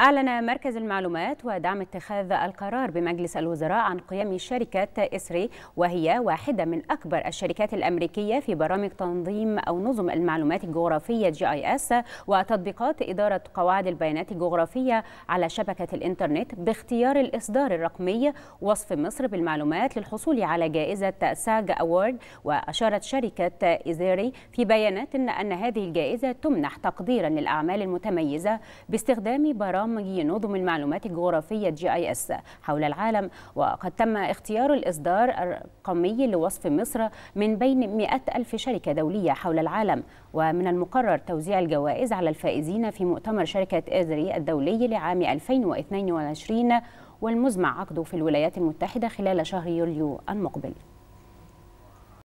أعلن مركز المعلومات ودعم اتخاذ القرار بمجلس الوزراء عن قيام شركة إسري وهي واحدة من أكبر الشركات الأمريكية في برامج تنظيم أو نظم المعلومات الجغرافية جي آي إس وتطبيقات إدارة قواعد البيانات الجغرافية على شبكة الإنترنت باختيار الإصدار الرقمي وصف مصر بالمعلومات للحصول على جائزة ساج أوورد وأشارت شركة إزيري في بيانات أن هذه الجائزة تمنح تقديرا للأعمال المتميزة باستخدام برامج برمجي نظم المعلومات الجغرافية جي آي إس حول العالم وقد تم اختيار الإصدار الرقمي لوصف مصر من بين مئة ألف شركة دولية حول العالم ومن المقرر توزيع الجوائز على الفائزين في مؤتمر شركة إزري الدولي لعام 2022 والمزمع عقده في الولايات المتحدة خلال شهر يوليو المقبل